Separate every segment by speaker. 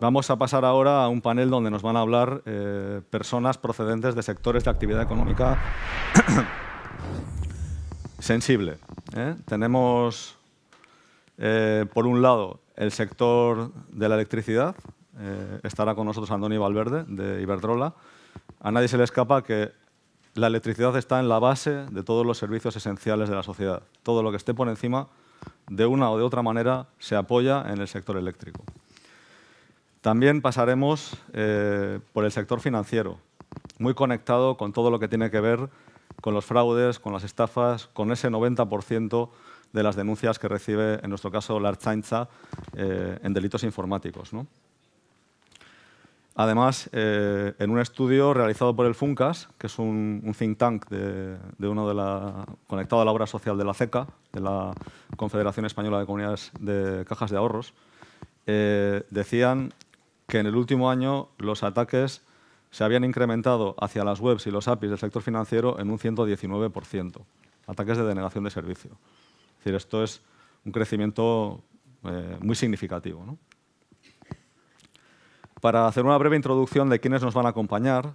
Speaker 1: Vamos a pasar ahora a un panel donde nos van a hablar eh, personas procedentes de sectores de actividad económica sensible. ¿eh? Tenemos, eh, por un lado, el sector de la electricidad. estará con nosotros Antonio Valverde, de Iberdrola. A nadie se le escapa que la electricidad está en la base de todos los servicios esenciales de la sociedad. Todo lo que esté por encima, de una o de otra manera, se apoya en el sector eléctrico. También pasaremos eh, por el sector financiero, muy conectado con todo lo que tiene que ver con los fraudes, con las estafas, con ese 90% de las denuncias que recibe, en nuestro caso, la Archancha eh, en delitos informáticos. Además, eh, en un estudio realizado por el FUNCAS, que es un, think tank de, uno de la, conectado a la obra social de la CECA, de la Confederación Española de Comunidades de Cajas de Ahorros, decían que en el último año los ataques se habían incrementado hacia las webs y los APIs del sector financiero en un 119%, ataques de denegación de servicio. Es decir, esto es un crecimiento eh, muy significativo. Para hacer una breve introducción de quiénes nos van a acompañar,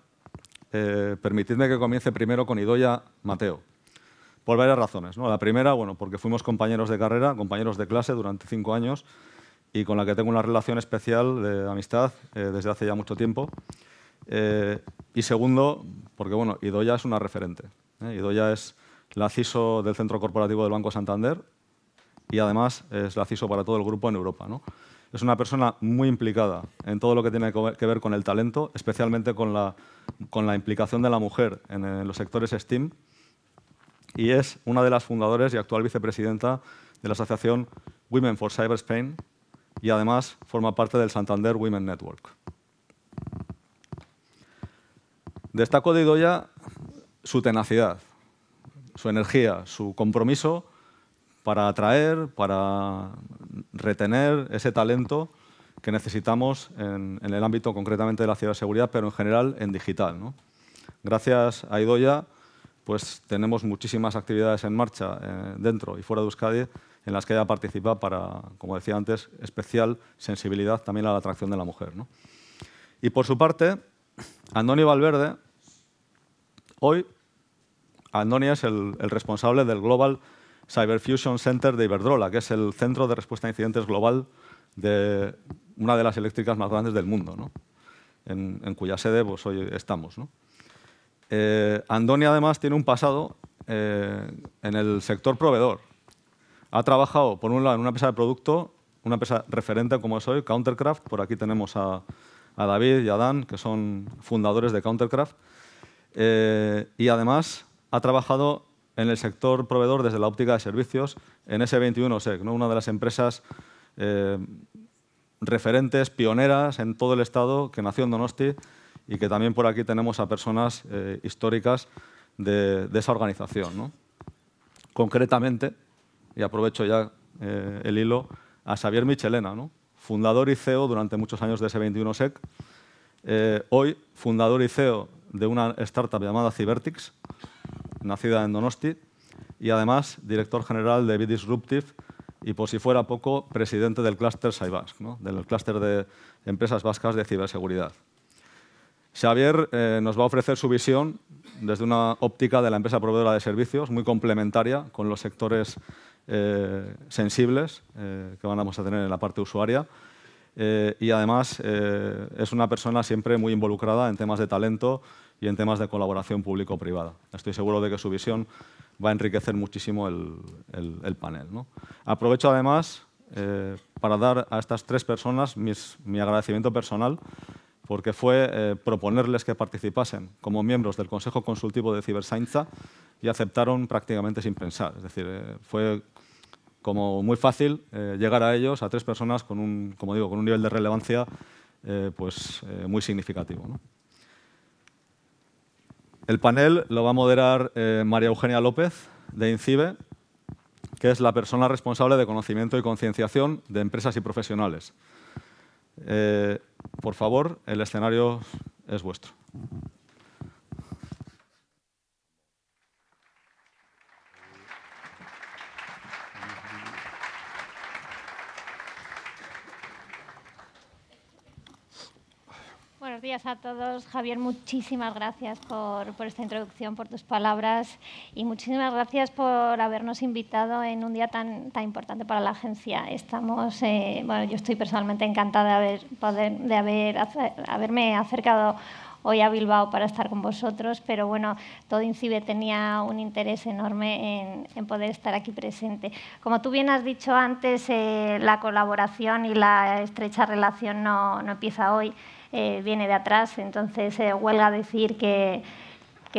Speaker 1: eh, permitidme que comience primero con Idoya Mateo, por varias razones. La primera, bueno, porque fuimos compañeros de carrera, compañeros de clase durante cinco años, y con la que tengo una relación especial de amistad eh, desde hace ya mucho tiempo. Eh, y segundo, porque bueno, Idoya es una referente. ¿eh? Idoya es la CISO del Centro Corporativo del Banco Santander y además es la CISO para todo el grupo en Europa. Es una persona muy implicada en todo lo que tiene que ver con el talento, especialmente con la, implicación de la mujer en, los sectores STEAM. Y es una de las fundadoras y actual vicepresidenta de la asociación Women for Cyber Spain, y además forma parte del Santander Women Network. Destaco de Idoya su tenacidad, su energía, su compromiso para atraer, para retener ese talento que necesitamos en, el ámbito concretamente de la ciberseguridad, pero en general en digital. Gracias a Idoya pues, tenemos muchísimas actividades en marcha eh, dentro y fuera de Euskadi en las que ella participa para, como decía antes, especial sensibilidad también a la atracción de la mujer. Y por su parte, Andoni Valverde, hoy Andoni es el, responsable del Global Cyber Fusion Center de Iberdrola, que es el centro de respuesta a incidentes global de una de las eléctricas más grandes del mundo, en, cuya sede pues, hoy estamos. ¿no? Eh, Andoni además tiene un pasado eh, en el sector proveedor, ha trabajado, por un lado, en una empresa de producto, una empresa referente como es hoy, Countercraft. Por aquí tenemos a, David y a Dan, que son fundadores de Countercraft. Eh, y además ha trabajado en el sector proveedor desde la óptica de servicios en S21SEC, sec una de las empresas eh, referentes, pioneras en todo el Estado, que nació en Donosti y que también por aquí tenemos a personas eh, históricas de, esa organización. Concretamente, y aprovecho ya eh, el hilo, a Xavier Michelena, fundador y CEO durante muchos años de S21SEC, eh, hoy fundador y CEO de una startup llamada Cybertix, nacida en Donosti, y además director general de B-Disruptive y, por si fuera poco, presidente del clúster Cybask, del clúster de empresas vascas de ciberseguridad. Xavier eh, nos va a ofrecer su visión desde una óptica de la empresa proveedora de servicios, muy complementaria con los sectores eh, sensibles eh, que vamos a tener en la parte usuaria. y además es una persona siempre muy involucrada en temas de talento y en temas de colaboración público-privada. Estoy seguro de que su visión va a enriquecer muchísimo el, panel. Aprovecho además para dar a estas tres personas mi agradecimiento personal porque fue eh, proponerles que participasen como miembros del Consejo Consultivo de Cibersainza y aceptaron prácticamente sin pensar. Es decir, eh, fue como muy fácil eh, llegar a ellos, a tres personas, con un, como digo, con un nivel de relevancia pues, muy significativo. El panel lo va a moderar María Eugenia López, de INCIBE, que es la persona responsable de conocimiento y concienciación de empresas y profesionales. Eh, por favor, el escenario es vuestro.
Speaker 2: Buenos días a todos. Javier, muchísimas gracias por, esta introducción, por tus palabras y muchísimas gracias por habernos invitado en un día tan, importante para la agencia. Estamos, eh, bueno, yo estoy personalmente encantada de, haberme acercado hoy a Bilbao para estar con vosotros, pero bueno, todo Incibe tenía un interés enorme en, poder estar aquí presente. Como tú bien has dicho antes, eh, la colaboración y la estrecha relación no, no empieza hoy eh, viene de atrás, entonces eh, huelga decir que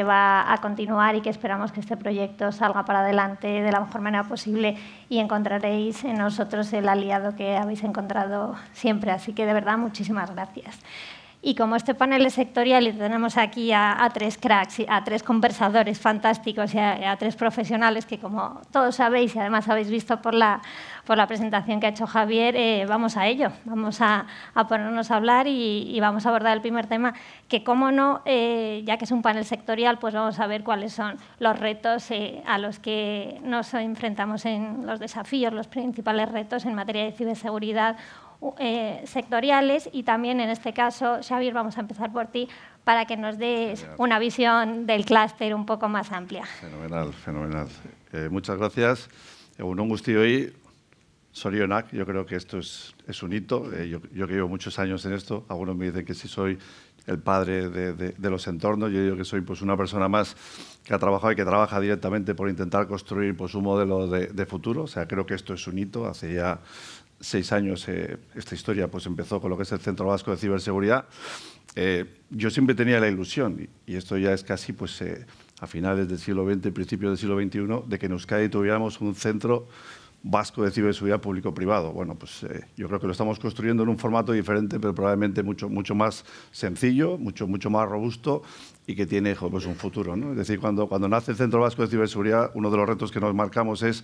Speaker 2: va a continuar y que esperamos que este proyecto salga para adelante de la mejor manera posible y encontraréis en nosotros el aliado que habéis encontrado siempre. Así que de verdad, muchísimas gracias. Y como este panel es sectorial y tenemos aquí a, tres cracks, a tres conversadores fantásticos y a, tres profesionales que como todos sabéis y además habéis visto por la, por la presentación que ha hecho Javier, eh, vamos a ello, vamos a, ponernos a hablar y, vamos a abordar el primer tema que, como no, eh, ya que es un panel sectorial, pues vamos a ver cuáles son los retos eh, a los que nos enfrentamos en los desafíos, los principales retos en materia de ciberseguridad eh, sectoriales y también en este caso, Xavier, vamos a empezar por ti para que nos des una visión del clúster un poco más amplia.
Speaker 3: Fenomenal, fenomenal. Eh, muchas gracias. Un gusto hoy, Sorionac, yo creo que esto es, es un hito. Eh, yo, yo, que llevo muchos años en esto, algunos me dicen que sí soy el padre de, los entornos, yo digo que soy pues, una persona más que ha trabajado y que trabaja directamente por intentar construir pues, un modelo de, de futuro. O sea, creo que esto es un hito. Hace ya seis años eh, esta historia pues empezó con lo que es el Centro Vasco de Ciberseguridad, eh, yo siempre tenía la ilusión, y esto ya es casi pues, eh, a finales del siglo XX, principios del siglo XXI, de que en Euskadi tuviéramos un centro vasco de ciberseguridad público-privado. Bueno, pues yo creo que lo estamos construyendo en un formato diferente, pero probablemente mucho, mucho más sencillo, mucho, mucho más robusto y que tiene pues, un futuro. Es decir, cuando, cuando nace el Centro Vasco de Ciberseguridad, uno de los retos que nos marcamos es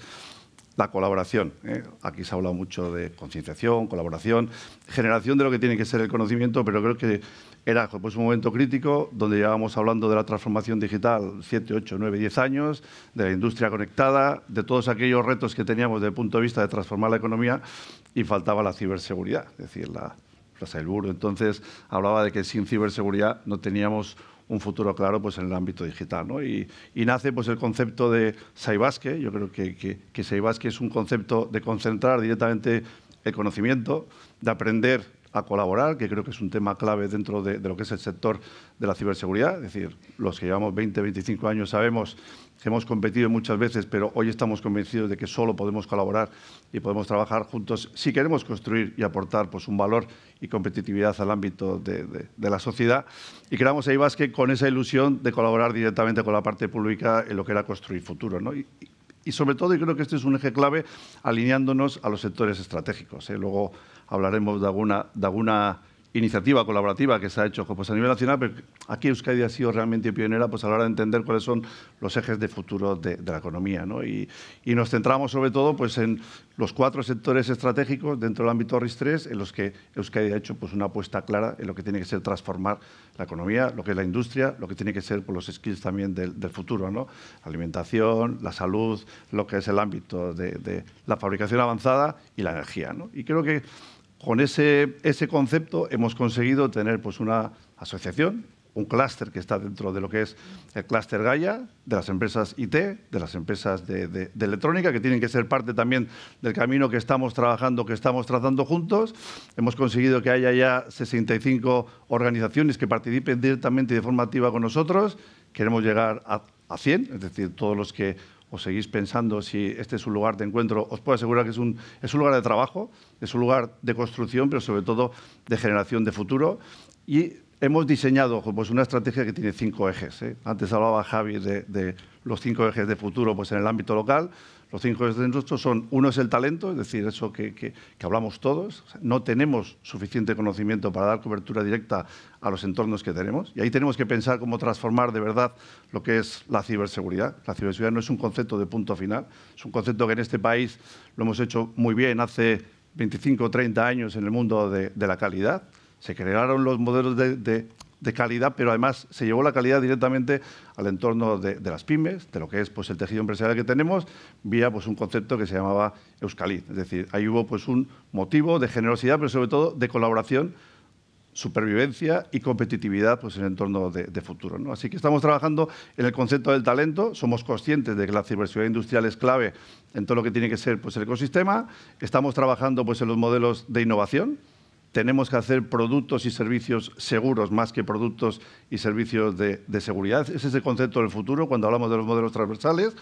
Speaker 3: la colaboración. ¿eh? Aquí se ha hablado mucho de concienciación, colaboración, generación de lo que tiene que ser el conocimiento, pero creo que era pues, un momento crítico donde llevábamos hablando de la transformación digital 7, 8, 9, 10 años, de la industria conectada, de todos aquellos retos que teníamos desde el punto de vista de transformar la economía y faltaba la ciberseguridad, es decir, la, la Entonces hablaba de que sin ciberseguridad no teníamos un futuro claro pues, en el ámbito digital. Y, nace pues, el concepto de Saibasque. Yo creo que, que, que Saibasque es un concepto de concentrar directamente el conocimiento, de aprender a colaborar, que creo que es un tema clave dentro de, lo que es el sector de la ciberseguridad. Es decir, los que llevamos 20, 25 años sabemos que hemos competido muchas veces, pero hoy estamos convencidos de que solo podemos colaborar y podemos trabajar juntos si queremos construir y aportar pues, un valor y competitividad al ámbito de, la sociedad. Y creamos más que con esa ilusión de colaborar directamente con la parte pública en lo que era construir futuro. ¿no? Y sobre todo, y creo que este es un eje clave, alineándonos a los sectores estratégicos. ¿eh? Luego hablaremos de alguna, de alguna iniciativa colaborativa que se ha hecho pues, a nivel nacional, pero aquí Euskadi ha sido realmente pionera pues, a la hora de entender cuáles son los ejes de futuro de, la economía. ¿no? Y, nos centramos sobre todo pues, en los cuatro sectores estratégicos dentro del ámbito RIS3 en los que Euskadi ha hecho pues, una apuesta clara en lo que tiene que ser transformar la economía, lo que es la industria, lo que tiene que ser por pues, los skills también del, futuro, ¿no? alimentación, la salud, lo que es el ámbito de, de la fabricación avanzada y la energía. ¿no? Y creo que con ese, ese concepto hemos conseguido tener pues, una asociación, un clúster que está dentro de lo que es el clúster Gaia, de las empresas IT, de las empresas de, electrónica, que tienen que ser parte también del camino que estamos trabajando, que estamos trazando juntos. Hemos conseguido que haya ya 65 organizaciones que participen directamente y de forma activa con nosotros. Queremos llegar a, a 100, es decir, todos los que o seguís pensando si este es un lugar de encuentro, os puedo asegurar que es un, lugar de trabajo, es un lugar de construcción, pero sobre todo de generación de futuro. Y hemos diseñado pues, una estrategia que tiene cinco ejes. ¿eh? Antes hablaba Javi de, de los cinco ejes de futuro pues, en el ámbito local. Los cinco ejes de son, uno es el talento, es decir, eso que, hablamos todos, no tenemos suficiente conocimiento para dar cobertura directa a los entornos que tenemos y ahí tenemos que pensar cómo transformar de verdad lo que es la ciberseguridad. La ciberseguridad no es un concepto de punto final, es un concepto que en este país lo hemos hecho muy bien hace 25 o 30 años en el mundo de, la calidad. Se crearon los modelos de de calidad, pero además se llevó la calidad directamente al entorno de, las pymes, de lo que es pues, el tejido empresarial que tenemos, vía pues, un concepto que se llamaba Euskaliz. Es decir, ahí hubo pues, un motivo de generosidad, pero sobre todo de colaboración supervivencia y competitividad pues, en el entorno de, futuro. ¿no? Así que estamos trabajando en el concepto del talento, somos conscientes de que la ciberseguridad industrial es clave en todo lo que tiene que ser pues, el ecosistema, estamos trabajando pues, en los modelos de innovación, tenemos que hacer productos y servicios seguros más que productos y servicios de, seguridad. Ese es el concepto del futuro cuando hablamos de los modelos transversales.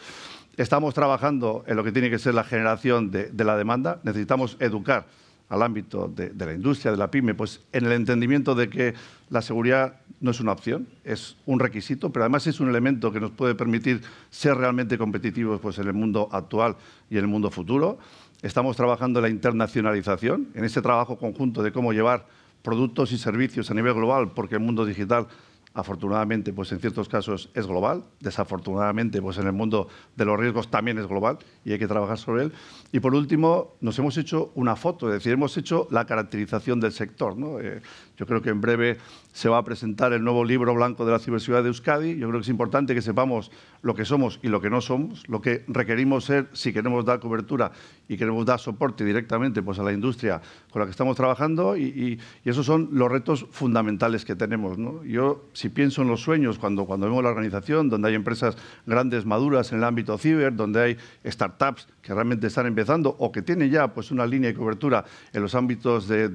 Speaker 3: Estamos trabajando en lo que tiene que ser la generación de, la demanda. Necesitamos educar al ámbito de, la industria, de la pyme, pues en el entendimiento de que la seguridad no es una opción, es un requisito, pero además es un elemento que nos puede permitir ser realmente competitivos pues, en el mundo actual y en el mundo futuro. Estamos trabajando en la internacionalización, en ese trabajo conjunto de cómo llevar productos y servicios a nivel global, porque el mundo digital Afortunadamente, pues en ciertos casos es global. Desafortunadamente, pues en el mundo de los riesgos también es global y hay que trabajar sobre él. Y por último, nos hemos hecho una foto, es decir, hemos hecho la caracterización del sector. ¿no? Eh, yo creo que en breve se va a presentar el nuevo libro blanco de la ciberseguridad de Euskadi. Yo creo que es importante que sepamos lo que somos y lo que no somos, lo que requerimos ser si queremos dar cobertura y queremos dar soporte directamente pues, a la industria con la que estamos trabajando. Y, esos son los retos fundamentales que tenemos. ¿no? Yo, pienso en los sueños, cuando, cuando vemos la organización, donde hay empresas grandes, maduras en el ámbito ciber, donde hay startups que realmente están empezando o que tienen ya pues, una línea de cobertura en los ámbitos de,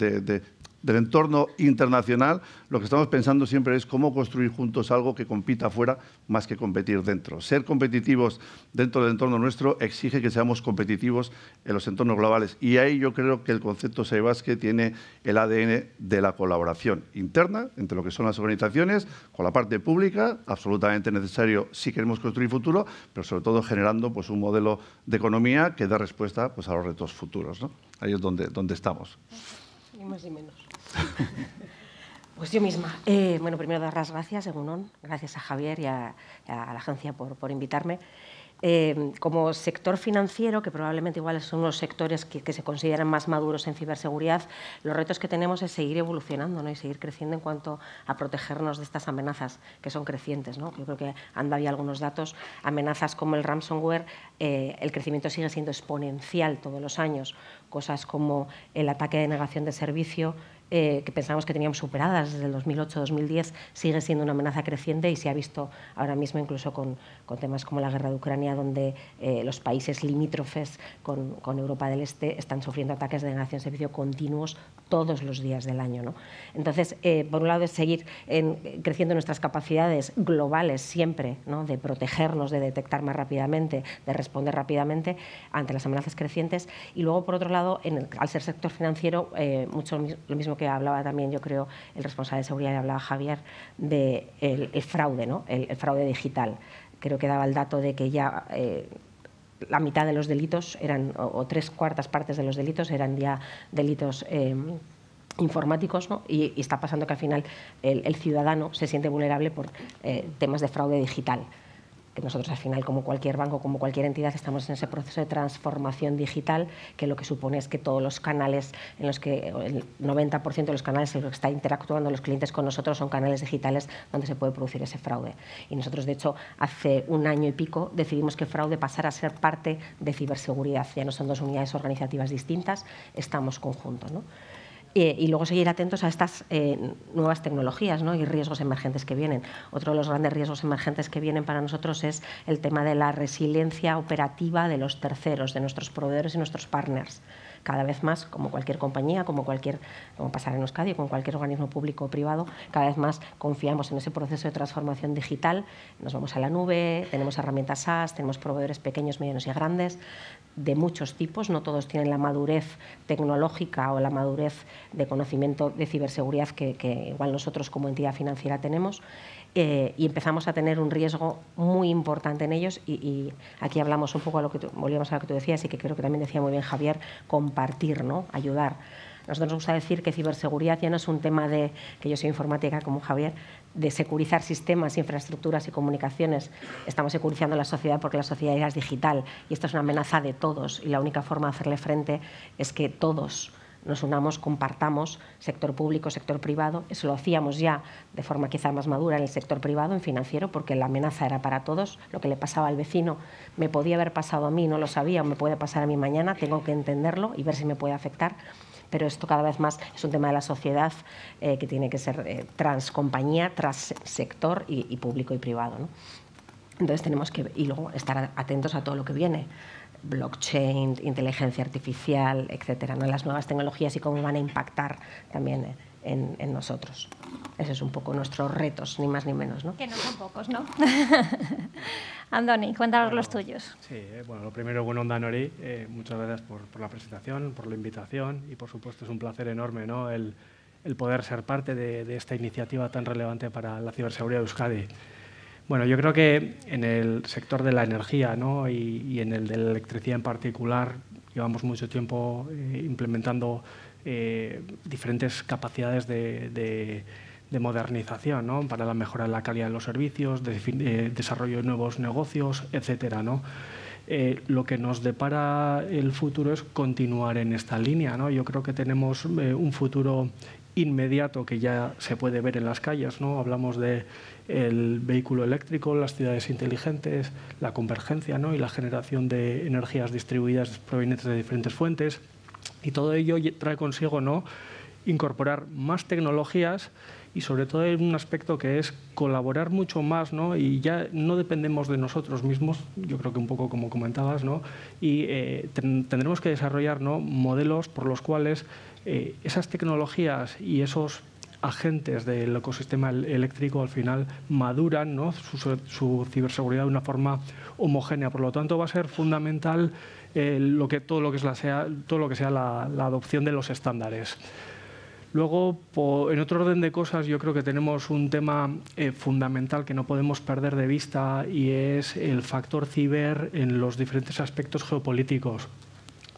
Speaker 3: del entorno internacional, lo que estamos pensando siempre es cómo construir juntos algo que compita fuera más que competir dentro. Ser competitivos dentro del entorno nuestro exige que seamos competitivos en los entornos globales. Y ahí yo creo que el concepto se tiene el ADN de la colaboración interna entre lo que son las organizaciones, con la parte pública, absolutamente necesario si queremos construir futuro, pero sobre todo generando pues, un modelo de economía que da respuesta pues, a los retos futuros. Ahí es donde, donde estamos.
Speaker 4: Ni más ni menos. Pues yo misma. Eh, bueno, primero dar las gracias, Egunon, gracias a Javier y a, a la agencia por, por invitarme. Em, como sector financiero, que probablemente igual son los sectores que, se consideran más maduros en ciberseguridad, los retos que tenemos es seguir evolucionando y seguir creciendo en cuanto a protegernos de estas amenazas que son crecientes. ¿no? Yo creo que han dado algunos datos, amenazas como el ransomware, eh, el crecimiento sigue siendo exponencial todos los años, cosas como el ataque de negación de servicio, eh, que pensábamos que teníamos superadas desde el 2008-2010, sigue siendo una amenaza creciente y se ha visto ahora mismo incluso con, con temas como la guerra de Ucrania, donde eh, los países limítrofes con, con, Europa del Este están sufriendo ataques de denegación de servicio continuos todos los días del año. ¿no? Entonces, eh, por un lado es seguir en, creciendo nuestras capacidades globales siempre, ¿no? de protegernos, de detectar más rápidamente, de responder rápidamente ante las amenazas crecientes y luego, por otro lado, en al ser sector financiero, mucho lo mismo que hablaba también, yo creo, el responsable de seguridad, hablaba Javier, del de el, fraude, ¿no? El, fraude digital. Creo que daba el dato de que ya eh, la mitad de los delitos eran, o, tres cuartas partes de los delitos eran ya delitos. Em, informáticos y, está pasando que al final el, ciudadano se siente vulnerable por eh, temas de fraude digital que nosotros al final, como cualquier banco, como cualquier entidad, estamos en ese proceso de transformación digital, que lo que supone es que todos los canales en los que el 90% de los canales en los que están interactuando los clientes con nosotros son canales digitales donde se puede producir ese fraude. Y nosotros, de hecho, hace un año y pico decidimos que fraude pasara a ser parte de ciberseguridad. Ya no son dos unidades organizativas distintas, estamos conjuntos y luego seguir atentos a estas eh, nuevas tecnologías y riesgos emergentes que vienen. Otro de los grandes riesgos emergentes que vienen para nosotros es el tema de la resiliencia operativa de los terceros, de nuestros proveedores y nuestros partners cada vez más, como cualquier compañía, como cualquier, como pasará en Euskadi, con cualquier organismo público o privado, cada vez más confiamos en ese proceso de transformación digital, nos vamos a la nube, tenemos herramientas SaaS, tenemos proveedores pequeños, medianos y grandes, de muchos tipos, no todos tienen la madurez tecnológica o la madurez de conocimiento de ciberseguridad que igual nosotros como entidad financiera tenemos. Eh, y empezamos a tener un riesgo muy importante en ellos. Y, aquí hablamos un poco a lo que volvíamos a lo que tú decías y que creo que también decía muy bien Javier, compartir, ¿no? ayudar. Nosotros nos gusta decir que ciberseguridad ya no es un tema de, que yo soy informática como Javier, de securizar sistemas, infraestructuras y comunicaciones. Estamos securizando la sociedad porque la sociedad es digital y esto es una amenaza de todos y la única forma de hacerle frente es que todos nos unamos, compartamos sector público, sector privado. Eso lo hacíamos ya de forma quizá más madura en el sector privado, en financiero, porque la amenaza era para todos. Lo que le pasaba al vecino me podía haber pasado a mí, no lo sabía, o me puede pasar a mí mañana, tengo que entenderlo y ver si me puede afectar pero esto cada vez más es un tema de la sociedad eh, que tiene que ser eh, transcompañía, trans sector y, público y privado. Entonces tenemos que, y luego estar atentos a todo lo que viene blockchain, inteligencia artificial, etcétera, ¿no? las nuevas tecnologías y cómo van a impactar también en, nosotros. Ese es un poco nuestros retos, ni más ni menos. ¿no? Que
Speaker 2: no son pocos, ¿no? Andoni, cuéntanos los tuyos.
Speaker 5: Sí, eh, bueno, lo primero, bueno, onda, eh, muchas gracias por, la presentación, por la invitación y, por supuesto, es un placer enorme ¿no? el, poder ser parte de, de, esta iniciativa tan relevante para la ciberseguridad de Euskadi. Bueno, yo creo que en el sector de la energía y, en el de la electricidad en particular llevamos mucho tiempo eh, implementando eh, diferentes capacidades de, modernización para la mejora de la calidad de los servicios, eh, desarrollo de nuevos negocios, etcétera. Eh, lo que nos depara el futuro es continuar en esta línea. ¿no? Yo creo que tenemos eh, un futuro inmediato que ya se puede ver en las calles. ¿no? Hablamos del vehículo eléctrico, las ciudades inteligentes, la convergencia ¿no? y la generación de energías distribuidas provenientes de diferentes fuentes. Y todo ello trae consigo ¿no? incorporar más tecnologías y sobre todo hay un aspecto que es colaborar mucho más, Y ya no dependemos de nosotros mismos, yo creo que un poco como comentabas, ¿no? Y eh, tendremos que desarrollar modelos por los cuales eh, esas tecnologías y esos agentes del ecosistema eléctrico al final maduran su, ciberseguridad de una forma homogénea. Por lo tanto, va a ser fundamental eh, lo que, todo, lo que sea, todo lo que sea la adopción de los estándares. Luego, en otro orden de cosas, yo creo que tenemos un tema eh, fundamental que no podemos perder de vista y es el factor ciber en los diferentes aspectos geopolíticos.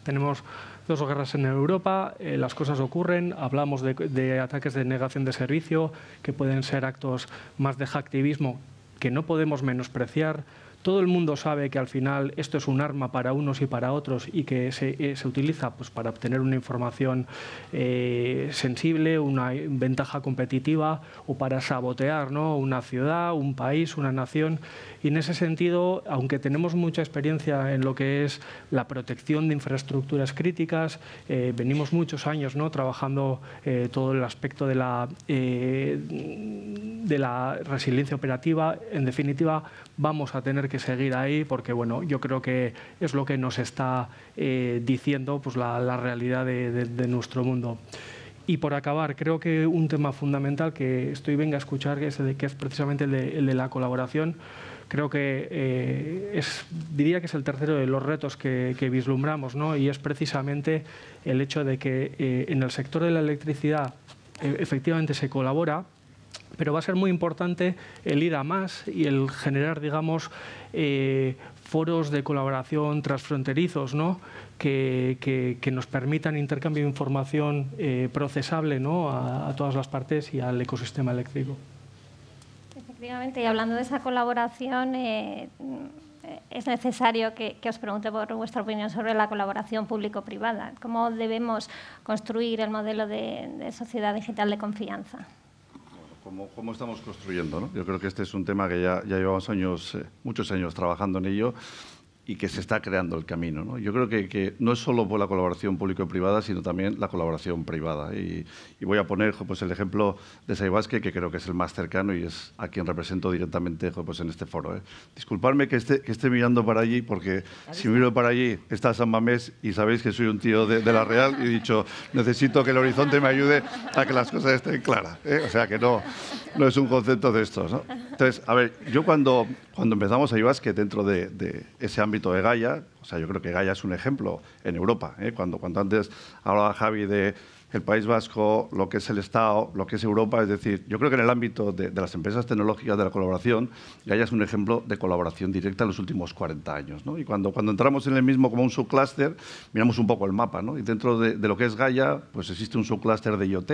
Speaker 5: Tenemos dos guerras en Europa, eh, las cosas ocurren, hablamos de, de, ataques de negación de servicio, que pueden ser actos más de hacktivismo, que no podemos menospreciar. Todo el mundo sabe que al final esto es un arma para unos y para otros y que se, eh, utiliza pues, para obtener una información eh, sensible, una ventaja competitiva o para sabotear ¿no? una ciudad, un país, una nación. Y en ese sentido, aunque tenemos mucha experiencia en lo que es la protección de infraestructuras críticas, eh, venimos muchos años ¿no? trabajando todo el aspecto de la, de la resiliencia operativa, en definitiva, vamos a tener que seguir ahí porque, bueno, yo creo que es lo que nos está eh, diciendo pues, la, realidad de, nuestro mundo. Y por acabar, creo que un tema fundamental que estoy venga a escuchar, es, de, que es precisamente el de, la colaboración, creo que eh, es, diría que es el tercero de los retos que, vislumbramos, ¿no? y es precisamente el hecho de que eh, en el sector de la electricidad e-, efectivamente se colabora, pero va a ser muy importante el ir a más y el generar, digamos, eh, foros de colaboración transfronterizos, ¿no? Que, nos permitan intercambio de información eh, procesable a, todas las partes y al ecosistema eléctrico.
Speaker 2: Efectivamente, y hablando de esa colaboración, eh, mm, es necesario que, os pregunte por vuestra opinión sobre la colaboración público-privada. ¿Cómo debemos construir el modelo de sociedad digital de confianza?
Speaker 3: cómo, cómo estamos construyendo. ¿no? Yo creo que este es un tema que ya, ya llevamos años, eh, muchos años trabajando en ello y que se está creando el camino. ¿no? Yo creo que, que, no es solo por la colaboración público-privada, sino también la colaboración privada. Y, voy a poner pues, el ejemplo de Saibasque, que creo que es el más cercano y es a quien represento directamente pues, en este foro. ¿eh? Disculpadme que esté, mirando para allí, porque si miro para allí está San Mamés y sabéis que soy un tío de, la Real y he dicho, necesito que el horizonte me ayude a que las cosas estén claras. ¿eh? O sea que no, no es un concepto de estos. ¿no? Entonces, a ver, yo cuando, cuando empezamos a que dentro de, ese ámbito de Gaia, o sea, yo creo que Gaia es un ejemplo en Europa. ¿eh? Cuando, cuando antes hablaba Javi de el País Vasco, lo que es el Estado, lo que es Europa, es decir, yo creo que en el ámbito de, las empresas tecnológicas de la colaboración, Gaia es un ejemplo de colaboración directa en los últimos 40 años. Y cuando, cuando entramos en el mismo como un subcluster, miramos un poco el mapa, ¿no? y dentro de, lo que es Gaia, pues existe un subcluster de IoT,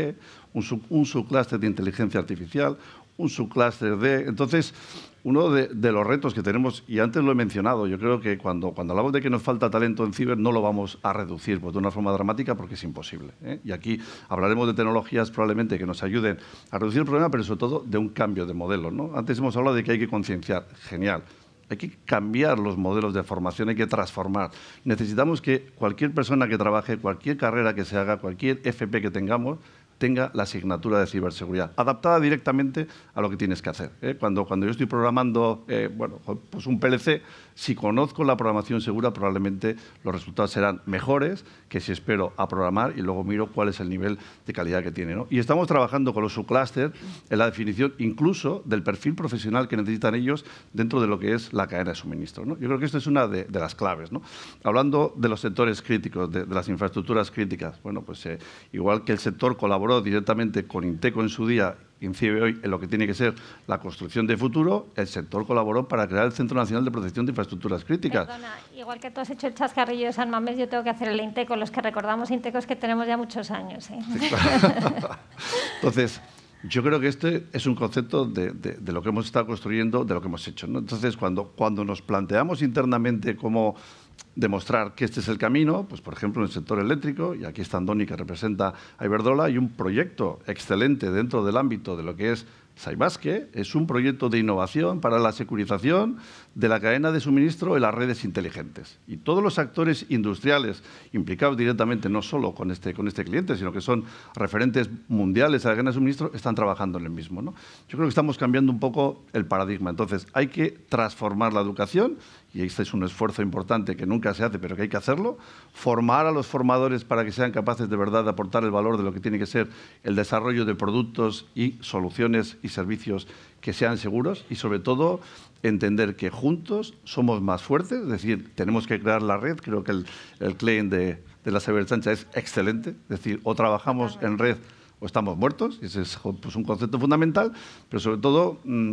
Speaker 3: un, subclúster un subcluster de inteligencia artificial, un subcluster de... Entonces, uno de, los retos que tenemos, y antes lo he mencionado, yo creo que cuando, cuando hablamos de que nos falta talento en ciber no lo vamos a reducir pues, de una forma dramática porque es imposible. ¿eh? Y aquí hablaremos de tecnologías probablemente que nos ayuden a reducir el problema, pero sobre todo de un cambio de modelo. ¿no? Antes hemos hablado de que hay que concienciar, genial. Hay que cambiar los modelos de formación, hay que transformar. Necesitamos que cualquier persona que trabaje, cualquier carrera que se haga, cualquier FP que tengamos, tenga la asignatura de ciberseguridad, adaptada directamente a lo que tienes que hacer. ¿eh? Cuando, cuando yo estoy programando eh, bueno, pues un PLC, si conozco la programación segura, probablemente los resultados serán mejores que si espero a programar y luego miro cuál es el nivel de calidad que tiene. ¿no? Y estamos trabajando con los subclusters en la definición incluso del perfil profesional que necesitan ellos dentro de lo que es la cadena de suministro. Yo creo que esto es una de, las claves. ¿no? Hablando de los sectores críticos, de, las infraestructuras críticas, bueno, pues eh, igual que el sector colaborativo, colaboró directamente con Inteco en su día, INCIBE hoy, en lo que tiene que ser la construcción de futuro, el sector colaboró para crear el Centro Nacional de Protección de Infraestructuras Críticas.
Speaker 2: igual que tú has hecho el chascarrillo de San Mamés, yo tengo que hacer el Inteco. Los que recordamos Inteco es que tenemos ya muchos años. ¿eh?
Speaker 3: Entonces, yo creo que este es un concepto de, lo que hemos estado construyendo, de lo que hemos hecho. Entonces, cuando, cuando nos planteamos internamente como demostrar que este es el camino, pues por ejemplo en el sector eléctrico, y aquí está Andoni que representa a Iberdrola, hay un proyecto excelente dentro del ámbito de lo que es Saibasque, es un proyecto de innovación para la securización de la cadena de suministro en las redes inteligentes. Y todos los actores industriales implicados directamente no solo con este, este cliente, sino que son referentes mundiales a la cadena de suministro, están trabajando en el mismo. Yo creo que estamos cambiando un poco el paradigma. Entonces, hay que transformar la educación y este es un esfuerzo importante que nunca se hace, pero que hay que hacerlo, formar a los formadores para que sean capaces de verdad de aportar el valor de lo que tiene que ser el desarrollo de productos y soluciones y servicios que sean seguros y sobre todo entender que juntos somos más fuertes, es decir, tenemos que crear la red, creo que el, claim de, la ciberchancha es excelente, es decir, o trabajamos en red o estamos muertos, ese es pues, un concepto fundamental, pero sobre todo... Mm,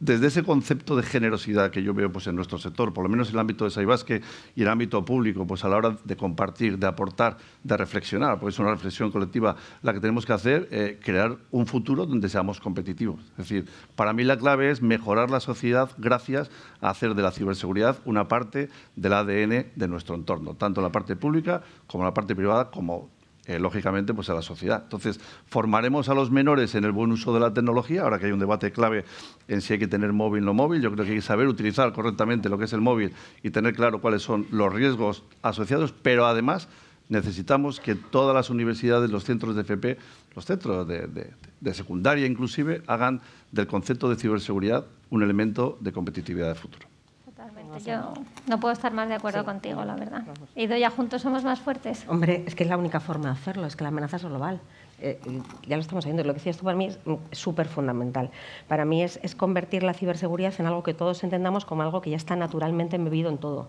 Speaker 3: desde ese concepto de generosidad que yo veo pues, en nuestro sector, por lo menos en el ámbito de Saibasque y el ámbito público, pues a la hora de compartir, de aportar, de reflexionar, porque es una reflexión colectiva la que tenemos que hacer, eh, crear un futuro donde seamos competitivos. Es decir, para mí la clave es mejorar la sociedad gracias a hacer de la ciberseguridad una parte del ADN de nuestro entorno, tanto la parte pública como la parte privada, como eh, lógicamente, pues a la sociedad. Entonces, formaremos a los menores en el buen uso de la tecnología, ahora que hay un debate clave en si hay que tener móvil o no móvil, yo creo que hay que saber utilizar correctamente lo que es el móvil y tener claro cuáles son los riesgos asociados, pero además necesitamos que todas las universidades, los centros de FP, los centros de, de secundaria inclusive, hagan del concepto de ciberseguridad un elemento de competitividad de futuro
Speaker 2: yo no puedo estar más de acuerdo contigo, la verdad. Y doy ya juntos somos más fuertes. Hombre,
Speaker 4: es que es la única forma de hacerlo, es que la amenaza es global. Eh, ya lo estamos viendo, lo que decías tú para mí es mm, súper fundamental. Para mí es, convertir la ciberseguridad en algo que todos entendamos como algo que ya está naturalmente embebido en todo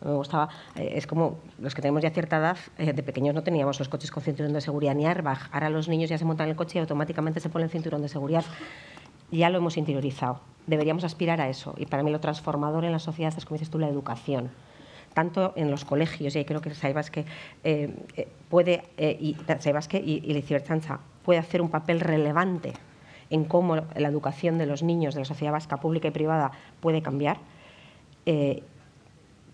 Speaker 4: me gustaba, eh, es como los que tenemos ya cierta edad, eh, de pequeños no teníamos los coches con cinturón de seguridad ni airbag, ahora los niños ya se montan en el coche y automáticamente se ponen cinturón de seguridad ya lo hemos interiorizado. Deberíamos aspirar a eso. Y para mí lo transformador en la sociedad es, como dices tú, la educación tanto en los colegios, y creo que Saibasque eh, eh, puede, eh, y, que, y, puede hacer un papel relevante en cómo la educación de los niños de la sociedad vasca, pública y privada, puede cambiar. Eh,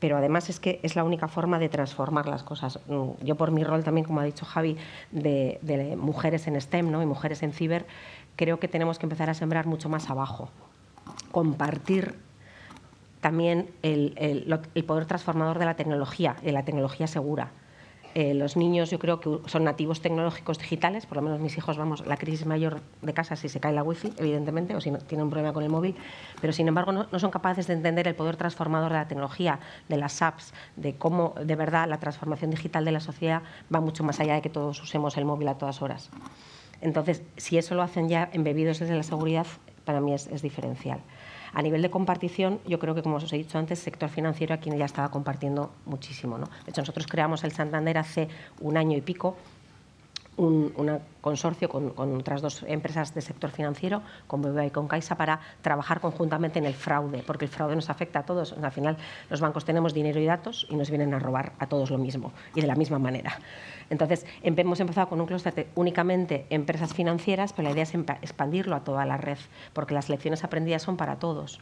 Speaker 4: pero además es que es la única forma de transformar las cosas. Mm, yo por mi rol también, como ha dicho Javi, de, mujeres en STEM y mujeres en ciber, creo que tenemos que empezar a sembrar mucho más abajo, compartir también el, poder transformador de la tecnología, de la tecnología segura. Eh, los niños yo creo que son nativos tecnológicos digitales, por lo menos mis hijos, vamos, la crisis mayor de casa si se cae la wifi, evidentemente, o si no, tienen un problema con el móvil, pero sin embargo no, son capaces de entender el poder transformador de la tecnología, de las apps, de cómo de verdad la transformación digital de la sociedad va mucho más allá de que todos usemos el móvil a todas horas. Entonces, si eso lo hacen ya embebidos desde la seguridad, para mí es, diferencial. A nivel de compartición, yo creo que, como os he dicho antes, el sector financiero aquí ya estaba compartiendo muchísimo. ¿no? De hecho, nosotros creamos el Santander hace un año y pico un consorcio con, otras dos empresas de sector financiero, con BBVA y con Caixa, para trabajar conjuntamente en el fraude, porque el fraude nos afecta a todos. Al final, los bancos tenemos dinero y datos y nos vienen a robar a todos lo mismo y de la misma manera. Entonces, hemos empezado con un clúster de únicamente empresas financieras, pero la idea es expandirlo a toda la red, porque las lecciones aprendidas son para todos.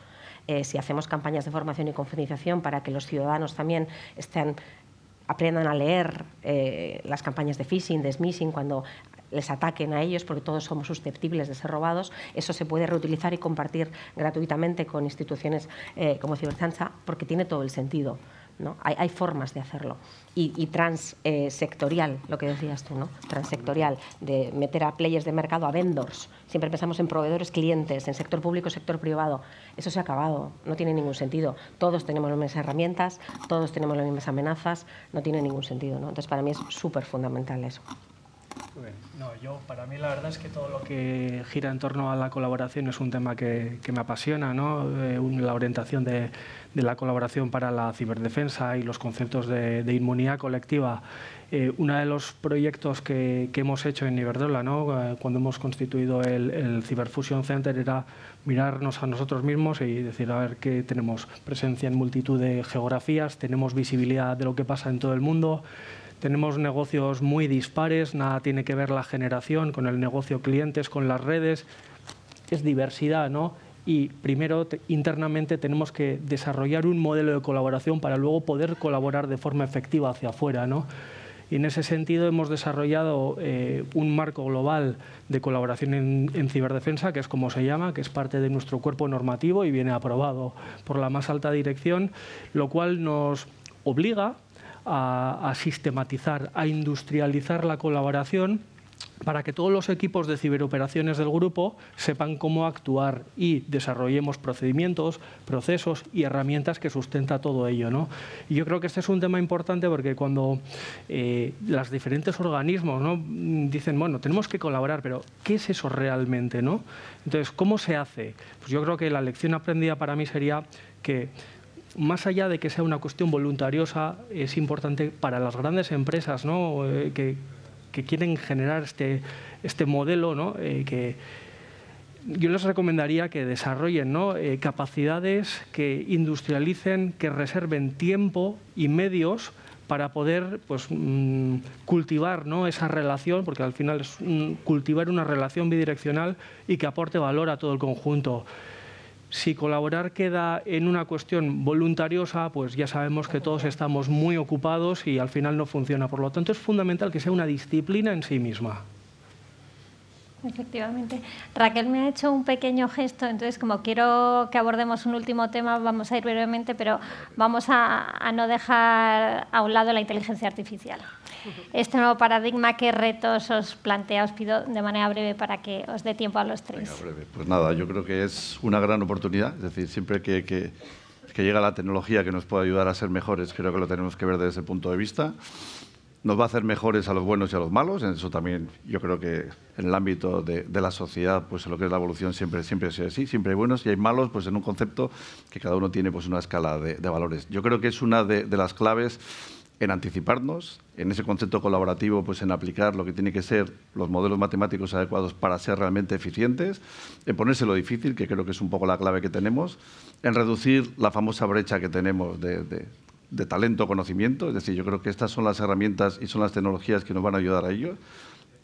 Speaker 4: Eh, si hacemos campañas de formación y concienciación para que los ciudadanos también estén aprendan a leer eh, las campañas de phishing, de smishing, cuando les ataquen a ellos, porque todos somos susceptibles de ser robados, eso se puede reutilizar y compartir gratuitamente con instituciones eh, como Ciberchancha, porque tiene todo el sentido. Hay, formas de hacerlo. Y, transsectorial, lo que decías tú, ¿no? Transsectorial, de meter a players de mercado, a vendors. Siempre pensamos en proveedores, clientes, en sector público, sector privado. Eso se ha acabado, no tiene ningún sentido. Todos tenemos las mismas herramientas, todos tenemos las mismas amenazas, no tiene ningún sentido, Entonces, para mí es súper fundamental eso.
Speaker 5: Pues, no, yo para mí la verdad es que todo lo que gira en torno a la colaboración es un tema que, me apasiona, ¿no? Eh, la orientación de, la colaboración para la ciberdefensa y los conceptos de, inmunidad colectiva. Eh, uno de los proyectos que, hemos hecho en Iberdrola, eh, cuando hemos constituido el, el Cyberfusion Center, era mirarnos a nosotros mismos y decir, a ver, que tenemos presencia en multitud de geografías, tenemos visibilidad de lo que pasa en todo el mundo, tenemos negocios muy dispares, nada tiene que ver la generación con el negocio clientes, con las redes. Es diversidad, ¿no? Y primero, internamente, tenemos que desarrollar un modelo de colaboración para luego poder colaborar de forma efectiva hacia afuera, ¿no? Y en ese sentido hemos desarrollado eh, un marco global de colaboración en, ciberdefensa, que es como se llama, que es parte de nuestro cuerpo normativo y viene aprobado por la más alta dirección, lo cual nos obliga a, sistematizar, a industrializar la colaboración para que todos los equipos de ciberoperaciones del grupo sepan cómo actuar y desarrollemos procedimientos, procesos y herramientas que sustenta todo ello. Y yo creo que este es un tema importante porque cuando eh, los diferentes organismos ¿no? dicen, bueno, tenemos que colaborar, pero ¿qué es eso realmente? ¿no? Entonces, ¿cómo se hace? Pues yo creo que la lección aprendida para mí sería que más allá de que sea una cuestión voluntariosa, es importante para las grandes empresas eh, que, quieren generar este, este modelo, eh, que yo les recomendaría que desarrollen eh, capacidades que industrialicen, que reserven tiempo y medios para poder pues, mm, cultivar esa relación, porque al final es cultivar una relación bidireccional y que aporte valor a todo el conjunto. Si colaborar queda en una cuestión voluntariosa, pues ya sabemos que todos estamos muy ocupados y al final no funciona. Por lo tanto, es fundamental que sea una disciplina en sí misma.
Speaker 2: Efectivamente. Raquel me ha hecho un pequeño gesto, entonces como quiero que abordemos un último tema, vamos a ir brevemente, pero vamos a, no dejar a un lado la inteligencia artificial. Este nuevo paradigma, ¿qué retos os plantea? Os pido de manera breve para que os dé tiempo a los tres. breve.
Speaker 3: Pues nada, yo creo que es una gran oportunidad, es decir, siempre que, que llega la tecnología que nos puede ayudar a ser mejores, creo que lo tenemos que ver desde ese punto de vista nos va a hacer mejores a los buenos y a los malos. En eso también yo creo que en el ámbito de, la sociedad, pues lo que es la evolución siempre, siempre es así. Siempre hay buenos y hay malos, pues en un concepto que cada uno tiene pues una escala de, valores. Yo creo que es una de, de, las claves en anticiparnos, en ese concepto colaborativo, pues en aplicar lo que tiene que ser los modelos matemáticos adecuados para ser realmente eficientes, en ponerse lo difícil, que creo que es un poco la clave que tenemos, en reducir la famosa brecha que tenemos de, de talento, conocimiento. Es decir, yo creo que estas son las herramientas y son las tecnologías que nos van a ayudar a ello.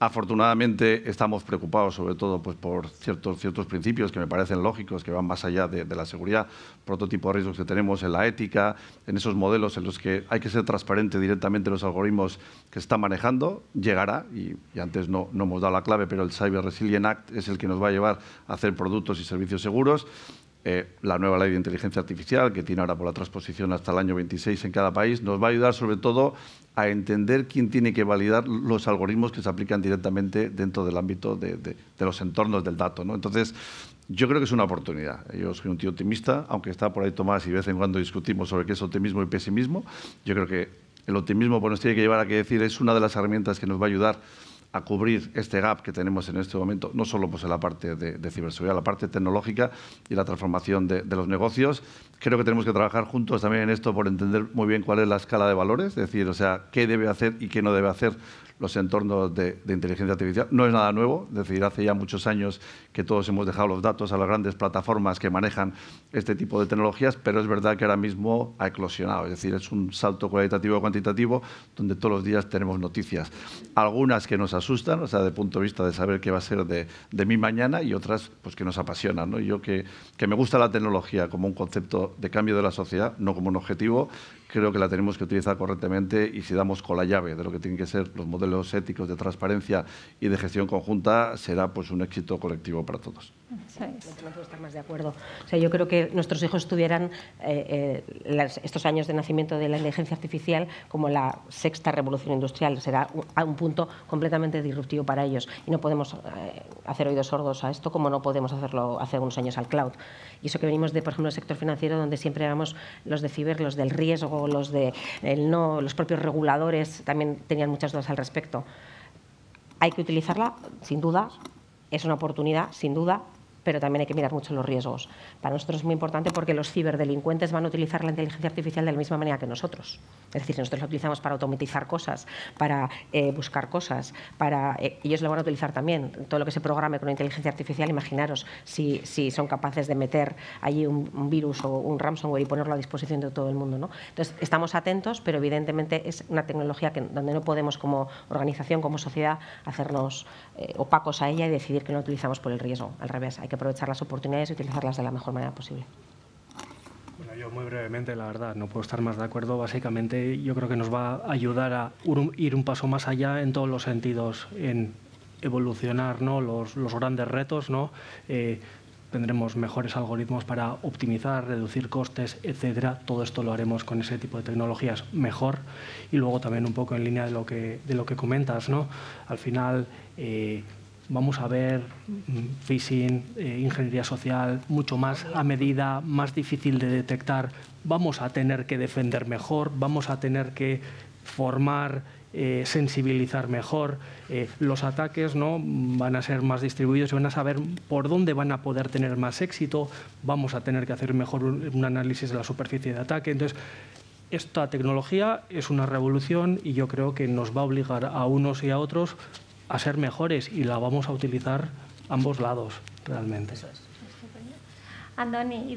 Speaker 3: Afortunadamente estamos preocupados sobre todo pues, por ciertos, ciertos principios que me parecen lógicos, que van más allá de, la seguridad, Prototipo de riesgos que tenemos en la ética, en esos modelos en los que hay que ser transparente directamente los algoritmos que están manejando, llegará, y, antes no, no, hemos dado la clave, pero el Cyber Resilient Act es el que nos va a llevar a hacer productos y servicios seguros. Eh, la nueva ley de inteligencia artificial, que tiene ahora por la transposición hasta el año 26 en cada país, nos va a ayudar sobre todo a entender quién tiene que validar los algoritmos que se aplican directamente dentro del ámbito de, los entornos del dato. ¿no? Entonces, yo creo que es una oportunidad. Yo soy un tío optimista, aunque está por ahí Tomás y de vez en cuando discutimos sobre qué es optimismo y pesimismo. Yo creo que el optimismo pues, nos tiene que llevar a que decir es una de las herramientas que nos va a ayudar a cubrir este gap que tenemos en este momento, no solo pues, en la parte de, ciberseguridad, la parte tecnológica y la transformación de, los negocios. Creo que tenemos que trabajar juntos también en esto por entender muy bien cuál es la escala de valores, es decir, o sea, qué debe hacer y qué no debe hacer los entornos de, inteligencia artificial. No es nada nuevo, es decir, hace ya muchos años que todos hemos dejado los datos a las grandes plataformas que manejan este tipo de tecnologías, pero es verdad que ahora mismo ha eclosionado, es decir, es un salto cualitativo-cuantitativo donde todos los días tenemos noticias, algunas que nos asustan, o sea, de punto de vista de saber qué va a ser de, de mi mañana y otras pues, que nos apasionan. ¿no? Yo que, que me gusta la tecnología como un concepto de cambio de la sociedad, no como un objetivo, creo que la tenemos que utilizar correctamente y si damos con la llave de lo que tienen que ser los modelos éticos de transparencia y de gestión conjunta, será pues un éxito colectivo para todos.
Speaker 4: No puedo estar más de acuerdo. O sea, yo creo que nuestros hijos tuvieran eh, eh, estos años de nacimiento de la inteligencia artificial como la sexta revolución industrial. Será un, a un punto completamente disruptivo para ellos. Y no podemos eh, hacer oídos sordos a esto como no podemos hacerlo hace unos años al cloud. Y eso que venimos de, por ejemplo, el sector financiero, donde siempre éramos los de ciber, los del riesgo los, de, no, los propios reguladores también tenían muchas dudas al respecto. Hay que utilizarla, sin duda, es una oportunidad, sin duda, pero también hay que mirar mucho los riesgos. Para nosotros es muy importante porque los ciberdelincuentes van a utilizar la inteligencia artificial de la misma manera que nosotros. Es decir, nosotros la utilizamos para automatizar cosas, para eh, buscar cosas, para eh, ellos la van a utilizar también. Todo lo que se programe con inteligencia artificial, imaginaros si, si son capaces de meter allí un, virus o un ransomware y ponerlo a disposición de todo el mundo. ¿no? Entonces, estamos atentos, pero evidentemente es una tecnología que, donde no podemos como organización, como sociedad, hacernos eh, opacos a ella y decidir que no la utilizamos por el riesgo. Al revés, hay que aprovechar las oportunidades y utilizarlas de la mejor manera posible.
Speaker 5: Bueno, yo muy brevemente, la verdad, no puedo estar más de acuerdo. Básicamente, yo creo que nos va a ayudar a ir un paso más allá en todos los sentidos, en evolucionar ¿no? los, los grandes retos, ¿no? Eh, tendremos mejores algoritmos para optimizar, reducir costes, etcétera. Todo esto lo haremos con ese tipo de tecnologías mejor. Y luego también un poco en línea de lo que, de lo que comentas, ¿no? Al final, eh, vamos a ver mm, phishing, eh, ingeniería social, mucho más a medida, más difícil de detectar. Vamos a tener que defender mejor, vamos a tener que formar, eh, sensibilizar mejor. Eh, los ataques ¿no? van a ser más distribuidos, y van a saber por dónde van a poder tener más éxito, vamos a tener que hacer mejor un análisis de la superficie de ataque. Entonces, esta tecnología es una revolución y yo creo que nos va a obligar a unos y a otros a ser mejores y la vamos a utilizar ambos lados realmente. Eso
Speaker 2: y Andoni,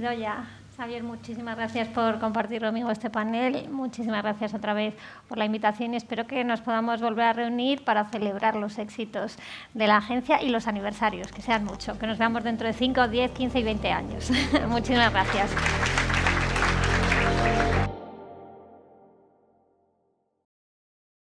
Speaker 2: Javier, muchísimas gracias por compartir conmigo este panel. Muchísimas gracias otra vez por la invitación y espero que nos podamos volver a reunir para celebrar los éxitos de la agencia y los aniversarios, que sean mucho, que nos veamos dentro de 5, 10, 15 y 20 años. muchísimas
Speaker 5: gracias.